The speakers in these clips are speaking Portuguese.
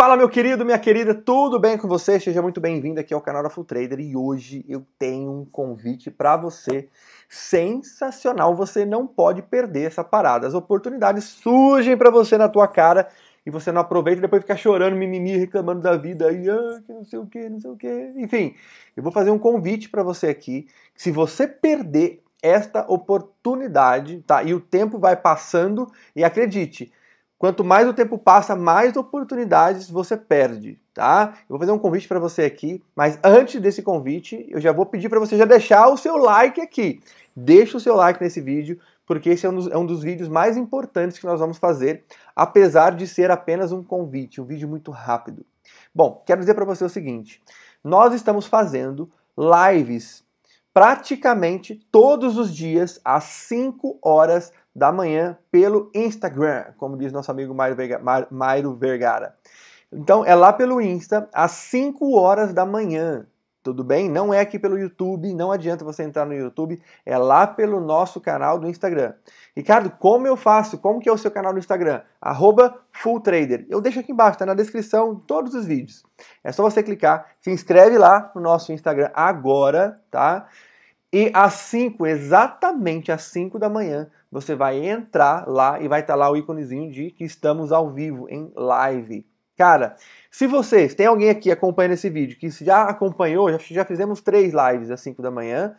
Fala meu querido, minha querida, tudo bem com você? Seja muito bem-vindo aqui ao canal da Full Trader e hoje eu tenho um convite para você sensacional. Você não pode perder essa parada. As oportunidades surgem para você na tua cara e você não aproveita e depois fica chorando, mimimi, reclamando da vida, e ah, que não sei o que, não sei o que. Enfim, eu vou fazer um convite para você aqui. Se você perder esta oportunidade, tá? E o tempo vai passando e acredite, Quanto mais o tempo passa, mais oportunidades você perde, tá? Eu vou fazer um convite para você aqui, mas antes desse convite, eu já vou pedir para você já deixar o seu like aqui. Deixa o seu like nesse vídeo, porque esse é um, dos, é um, dos, vídeos mais importantes que nós vamos fazer, apesar de ser apenas um convite, um vídeo muito rápido. Bom, quero dizer para você o seguinte: nós estamos fazendo lives praticamente todos os dias às 5 horas da manhã pelo Instagram, como diz nosso amigo Mairo, Verga, Mairo Vergara. Então é lá pelo Insta às 5 horas da manhã. Tudo bem? Não é aqui pelo YouTube, não adianta você entrar no YouTube, é lá pelo nosso canal do Instagram. Ricardo, como eu faço? Como que é o seu canal do Instagram? Arroba FullTrader. Eu deixo aqui embaixo, tá na descrição todos os vídeos. É só você clicar, se inscreve lá no nosso Instagram agora, tá? E às 5, exatamente às 5 da manhã, você vai entrar lá e vai estar tá lá o íconezinho de que estamos ao vivo, em live. Cara, se vocês, tem alguém aqui acompanhando esse vídeo que já acompanhou, já, já fizemos três lives às 5 da manhã.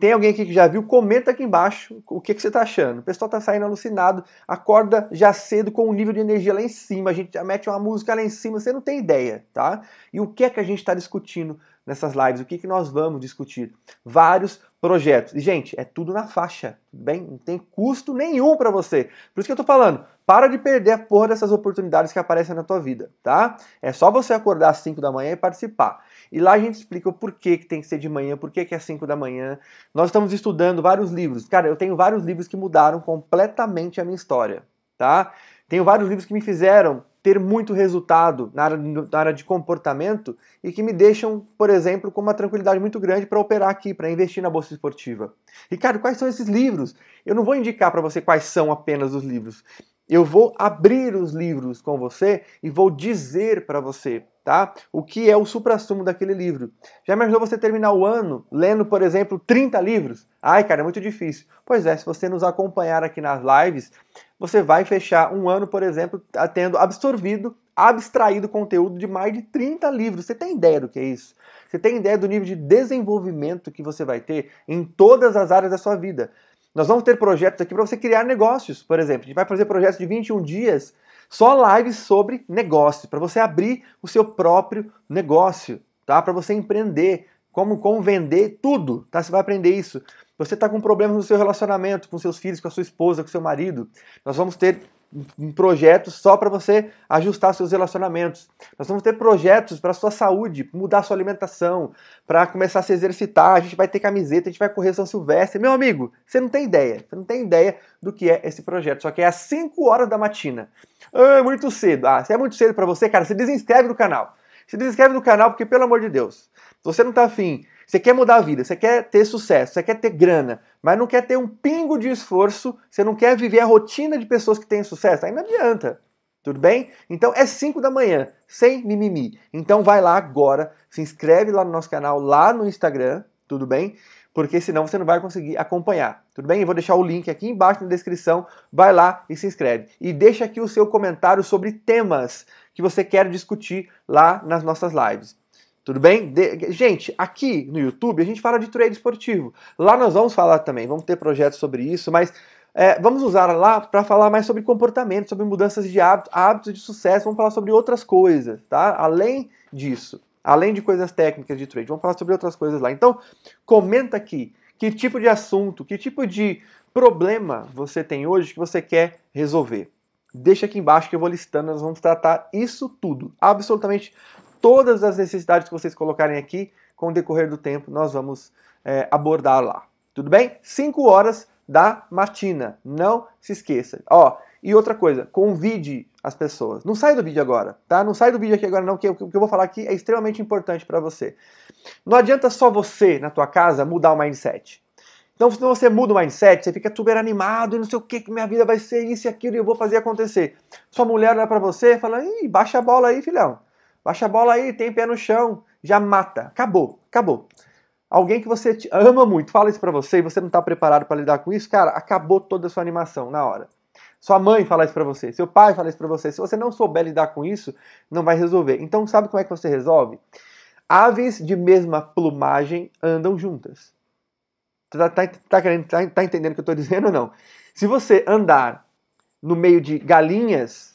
Tem alguém aqui que já viu? Comenta aqui embaixo o que, que você está achando. O pessoal está saindo alucinado, acorda já cedo com o um nível de energia lá em cima. A gente já mete uma música lá em cima, você não tem ideia, tá? E o que é que a gente está discutindo nessas lives. O que, que nós vamos discutir? Vários projetos. E, gente, é tudo na faixa, bem? Não tem custo nenhum para você. Por isso que eu tô falando, para de perder a porra dessas oportunidades que aparecem na tua vida, tá? É só você acordar às 5 da manhã e participar. E lá a gente explica o porquê que tem que ser de manhã, por que é 5 da manhã. Nós estamos estudando vários livros. Cara, eu tenho vários livros que mudaram completamente a minha história, tá? Tenho vários livros que me fizeram ter muito resultado na área, na área de comportamento e que me deixam, por exemplo, com uma tranquilidade muito grande para operar aqui, para investir na bolsa esportiva. Ricardo, quais são esses livros? Eu não vou indicar para você quais são apenas os livros. Eu vou abrir os livros com você e vou dizer para você, tá? O que é o suprassumo daquele livro. Já imaginou você terminar o ano lendo, por exemplo, 30 livros? Ai, cara, é muito difícil. Pois é, se você nos acompanhar aqui nas lives, você vai fechar um ano, por exemplo, tendo absorvido, abstraído conteúdo de mais de 30 livros. Você tem ideia do que é isso? Você tem ideia do nível de desenvolvimento que você vai ter em todas as áreas da sua vida? Nós vamos ter projetos aqui para você criar negócios, por exemplo. A gente vai fazer projetos de 21 dias só lives sobre negócios, para você abrir o seu próprio negócio, tá? Para você empreender, como, como vender tudo, tá? Você vai aprender isso. Você está com problemas no seu relacionamento, com seus filhos, com a sua esposa, com seu marido. Nós vamos ter um projeto só para você ajustar seus relacionamentos. Nós vamos ter projetos para sua saúde, mudar sua alimentação, para começar a se exercitar. A gente vai ter camiseta, a gente vai correr São Silvestre. Meu amigo, você não tem ideia. Você não tem ideia do que é esse projeto. Só que é às 5 horas da matina. Ah, é muito cedo. Ah, se é muito cedo para você, cara, se desinscreve no canal. Se desinscreve no canal porque, pelo amor de Deus, se você não está afim você quer mudar a vida, você quer ter sucesso, você quer ter grana, mas não quer ter um pingo de esforço, você não quer viver a rotina de pessoas que têm sucesso, aí não adianta. Tudo bem? Então é 5 da manhã, sem mimimi. Então vai lá agora, se inscreve lá no nosso canal, lá no Instagram, tudo bem? Porque senão você não vai conseguir acompanhar, tudo bem? Eu vou deixar o link aqui embaixo na descrição, vai lá e se inscreve. E deixa aqui o seu comentário sobre temas que você quer discutir lá nas nossas lives. Tudo bem? De... Gente, aqui no YouTube a gente fala de trade esportivo. Lá nós vamos falar também, vamos ter projetos sobre isso, mas é, vamos usar lá para falar mais sobre comportamento, sobre mudanças de hábitos, hábitos de sucesso, vamos falar sobre outras coisas, tá? Além disso, além de coisas técnicas de trade, vamos falar sobre outras coisas lá. Então, comenta aqui que tipo de assunto, que tipo de problema você tem hoje que você quer resolver deixa aqui embaixo que eu vou listando, nós vamos tratar isso tudo, absolutamente todas as necessidades que vocês colocarem aqui, com o decorrer do tempo, nós vamos é, abordar lá. Tudo bem? 5 horas da matina. Não se esqueça. Ó, e outra coisa, convide as pessoas. Não sai do vídeo agora, tá? Não sai do vídeo aqui agora não, que o que eu vou falar aqui é extremamente importante para você. Não adianta só você, na tua casa, mudar o mindset. Então, se você muda o mindset, você fica super animado e não sei o que, que minha vida vai ser isso e aquilo e eu vou fazer acontecer. Sua mulher olha para você e fala, ih, baixa a bola aí, filhão. Baixa a bola aí, tem pé no chão, já mata. Acabou, acabou. Alguém que você ama muito fala isso para você e você não está preparado para lidar com isso, cara, acabou toda a sua animação na hora. Sua mãe fala isso para você, seu pai fala isso para você. Se você não souber lidar com isso, não vai resolver. Então, sabe como é que você resolve? Aves de mesma plumagem andam juntas. Tá, tá, tá, tá, tá entendendo o que eu estou dizendo ou não? Se você andar no meio de galinhas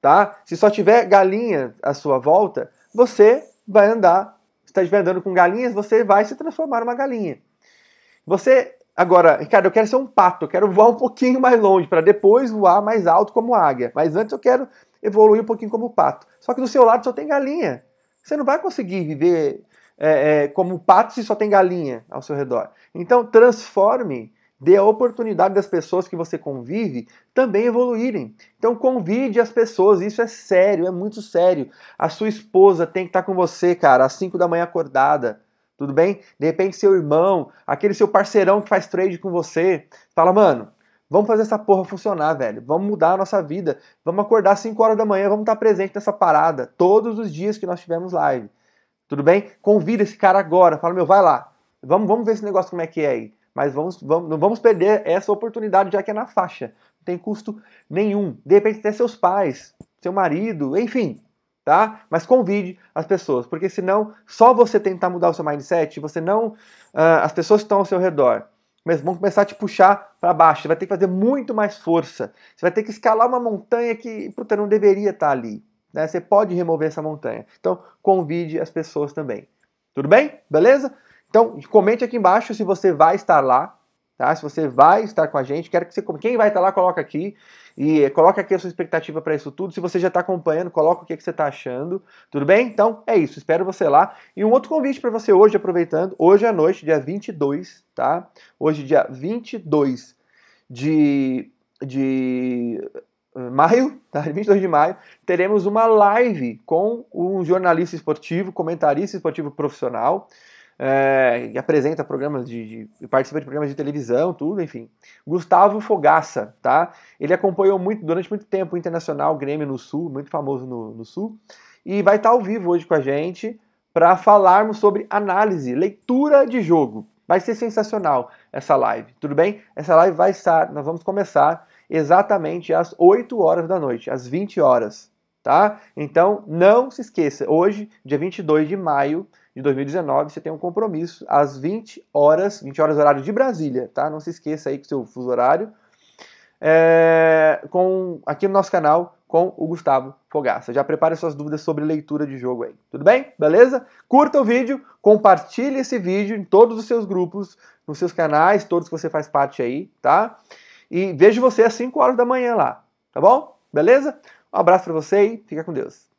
tá? Se só tiver galinha à sua volta, você vai andar. Se tá estiver andando com galinhas, você vai se transformar numa galinha. Você agora, Ricardo, eu quero ser um pato, eu quero voar um pouquinho mais longe para depois voar mais alto como águia, mas antes eu quero evoluir um pouquinho como pato. Só que do seu lado só tem galinha. Você não vai conseguir viver é, é, como pato se só tem galinha ao seu redor. Então transforme Dê a oportunidade das pessoas que você convive também evoluírem. Então convide as pessoas, isso é sério, é muito sério. A sua esposa tem que estar com você, cara, às 5 da manhã acordada. Tudo bem? De repente seu irmão, aquele seu parceirão que faz trade com você, fala: "Mano, Vamos fazer essa porra funcionar, velho. Vamos mudar a nossa vida. Vamos acordar às 5 horas da manhã, vamos estar presente nessa parada todos os dias que nós tivermos live. Tudo bem? Convida esse cara agora. Fala, meu, vai lá. Vamos, vamos ver esse negócio como é que é aí. Mas vamos, vamos, não vamos perder essa oportunidade, já que é na faixa. Não tem custo nenhum. De repente, até seus pais, seu marido, enfim, tá? Mas convide as pessoas, porque senão só você tentar mudar o seu mindset, você não. Uh, as pessoas que estão ao seu redor mas vão começar a te puxar para baixo. Você vai ter que fazer muito mais força. Você vai ter que escalar uma montanha que puta, não deveria estar tá ali. Né? Você pode remover essa montanha. Então, convide as pessoas também. Tudo bem? Beleza? Então, comente aqui embaixo se você vai estar lá, tá? Se você vai estar com a gente, quero que você quem vai estar lá coloca aqui e coloca aqui a sua expectativa para isso tudo. Se você já está acompanhando, coloca o que, que você está achando, tudo bem? Então é isso, espero você lá. E um outro convite para você hoje, aproveitando, hoje à noite, dia 22, tá? Hoje dia 22 de de maio, tá? 22 de maio, teremos uma live com um jornalista esportivo, comentarista esportivo profissional é, apresenta programas de, de, participa de programas de televisão, tudo, enfim. Gustavo Fogaça, tá? Ele acompanhou muito, durante muito tempo, o Internacional Grêmio no Sul, muito famoso no, no Sul, e vai estar tá ao vivo hoje com a gente para falarmos sobre análise, leitura de jogo. Vai ser sensacional essa live, tudo bem? Essa live vai estar, nós vamos começar exatamente às 8 horas da noite, às 20 horas, tá? Então, não se esqueça, hoje, dia 22 de maio, de 2019, você tem um compromisso às 20 horas, 20 horas horário de Brasília, tá? Não se esqueça aí que seu fuso horário. É, com aqui no nosso canal com o Gustavo Fogaça. Já prepare suas dúvidas sobre leitura de jogo aí. Tudo bem? Beleza? Curta o vídeo, compartilhe esse vídeo em todos os seus grupos, nos seus canais, todos que você faz parte aí, tá? E vejo você às 5 horas da manhã lá, tá bom? Beleza? Um abraço para você e fica com Deus.